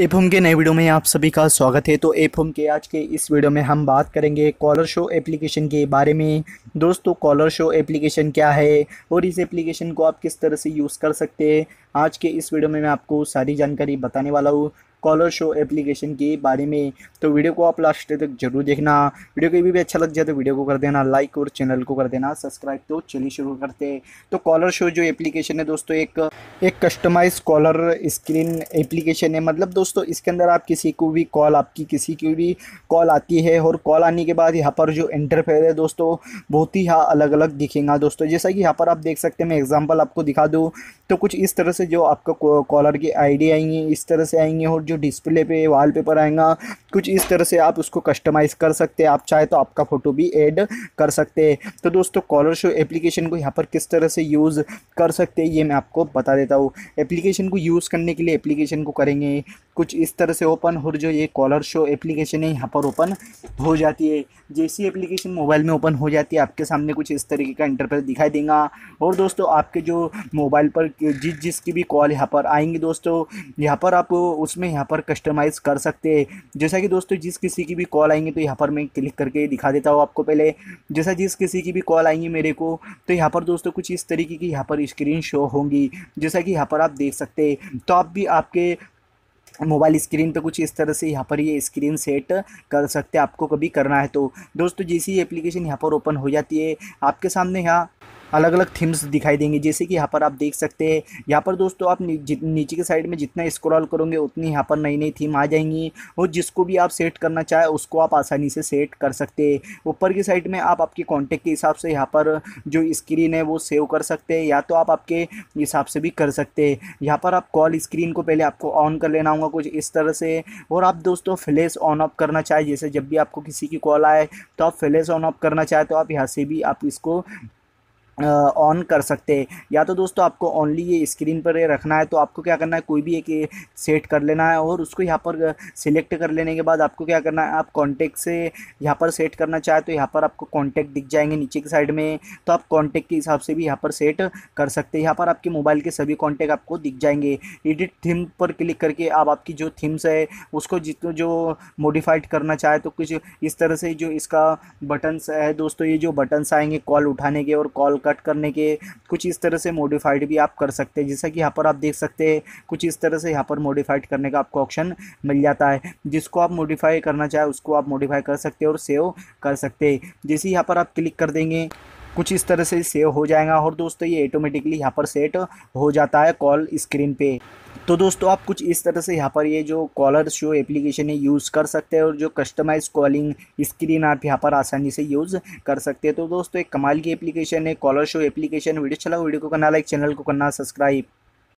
एफम के नए वीडियो में आप सभी का स्वागत है तो एफम के आज के इस वीडियो में हम बात करेंगे कॉलर शो एप्लीकेशन के बारे में दोस्तों कॉलर शो एप्लीकेशन क्या है और इस एप्लीकेशन को आप किस तरह से यूज़ कर सकते हैं आज के इस वीडियो में मैं आपको सारी जानकारी बताने वाला हूँ कॉलर शो एप्लीकेशन के बारे में तो वीडियो को आप लास्ट तक जरूर देखना वीडियो कभी भी अच्छा लग जाए तो वीडियो को कर देना लाइक और चैनल को कर देना सब्सक्राइब तो चलिए शुरू करते तो कॉलर शो जो एप्लीकेशन है दोस्तों एक एक कस्टमाइज कॉलर स्क्रीन एप्लीकेशन है मतलब दोस्तों इसके अंदर आप किसी को भी कॉल आपकी किसी की भी कॉल आती है और कॉल आने के बाद यहाँ पर जो इंटरफेयर है दोस्तों बहुत ही हाँ अलग अलग दिखेगा दोस्तों जैसा कि यहाँ पर आप देख सकते हैं मैं एग्जाम्पल आपको दिखा दूँ तो कुछ इस तरह से जो आपका कॉलर की आईडी आएंगी इस तरह से आएंगे और जो जो डिस्प्ले पे वॉलपेपर आएगा कुछ इस तरह से आप उसको कस्टमाइज़ कर सकते हैं आप चाहे तो आपका फ़ोटो भी ऐड कर सकते हैं तो दोस्तों कॉलर शो एप्लीकेशन को यहाँ पर किस तरह से यूज़ कर सकते हैं ये मैं आपको बता देता हूँ एप्लीकेशन को यूज़ करने के लिए एप्लीकेशन को करेंगे कुछ इस तरह से ओपन और जो ये कॉलर शो एप्लीकेशन है यहाँ पर ओपन हो जाती है जैसी एप्लीकेशन मोबाइल में ओपन हो जाती है आपके सामने कुछ इस तरीके का इंटरफेस दिखाई देगा और दोस्तों आपके जो मोबाइल पर जिस जिसकी भी कॉल यहाँ पर आएंगी दोस्तों यहाँ पर आप उसमें यहाँ पर कस्टमाइज़ कर सकते हैं जैसा कि दोस्तों जिस किसी की भी कॉल आएंगी तो यहाँ पर मैं क्लिक करके दिखा देता हूँ आपको पहले जैसा जिस किसी की भी कॉल आएंगी मेरे को तो यहाँ पर दोस्तों कुछ इस तरीके की यहाँ पर स्क्रीन शो होंगी जैसा कि यहाँ पर आप देख सकते हैं तो आप भी आपके मोबाइल स्क्रीन पे कुछ इस तरह से यहाँ पर ये स्क्रीन सेट कर सकते हैं आपको कभी करना है तो दोस्तों जैसी एप्लीकेशन यहाँ पर ओपन हो जाती है आपके सामने यहाँ अलग अलग थीम्स दिखाई देंगे जैसे कि यहाँ पर आप देख सकते हैं यहाँ पर दोस्तों आप नीचे के साइड में जितना स्क्रॉल करोगे उतनी यहाँ पर नई नई थीम आ जाएंगी और जिसको भी आप सेट करना चाहे उसको आप आसानी से सेट कर सकते हैं ऊपर की साइड में आप आपके कॉन्टेक्ट के हिसाब से यहाँ पर जो स्क्रीन है वो सेव कर सकते हैं या तो आप आपके हिसाब से भी कर सकते हैं यहाँ पर आप कॉल स्क्रीन को पहले आपको ऑन कर लेना होगा कुछ इस तरह से और आप दोस्तों फ्लैश ऑन ऑफ करना चाहे जैसे जब भी आपको किसी की कॉल आए तो आप फ्लैश ऑन ऑफ करना चाहे तो आप यहाँ से भी आप इसको ऑन कर सकते हैं या तो दोस्तों आपको ओनली ये स्क्रीन पर ये रखना है तो आपको क्या करना है कोई भी एक सेट कर लेना है और उसको यहाँ पर सिलेक्ट कर लेने के बाद आपको क्या करना है आप कॉन्टेक्ट से यहाँ पर सेट करना चाहे तो यहाँ पर आपको कॉन्टैक्ट दिख जाएंगे नीचे की साइड में तो आप कॉन्टेक्ट के हिसाब से भी यहाँ पर सेट कर सकते हैं यहाँ पर आपके मोबाइल के सभी कॉन्टैक्ट आपको दिख जाएंगे एडिट थीम पर क्लिक करके आप आपकी जो थीम्स है उसको जितने जो मॉडिफाइड करना चाहे तो कुछ इस तरह से जो इसका बटन्स है दोस्तों ये जो बटन्स आएंगे कॉल उठाने के और कॉल कट करने के कुछ इस तरह से मॉडिफाइड भी आप कर सकते हैं जैसा कि यहाँ पर आप देख सकते हैं कुछ इस तरह से यहाँ पर मॉडिफाइड करने का आपको ऑप्शन मिल जाता है जिसको आप मॉडिफाई करना चाहें उसको आप मॉडिफाई कर सकते हैं और सेव कर सकते हैं जैसे यहाँ पर आप क्लिक कर देंगे कुछ इस तरह से सेव हो जाएगा और दोस्तों ये ऑटोमेटिकली यहाँ पर सेट हो जाता है कॉल स्क्रीन पे तो दोस्तों आप कुछ इस तरह से यहाँ पर ये जो कॉलर शो एप्लीकेशन है यूज़ कर सकते हैं और जो कस्टमाइज कॉलिंग स्क्रीन आप यहाँ पर आसानी से यूज़ कर सकते हैं तो दोस्तों एक कमाल की एप्लीकेशन है कॉलर शो एप्लीकेशन वीडियो चला अच्छा वीडियो को करना लाइक चैनल को करना सब्सक्राइब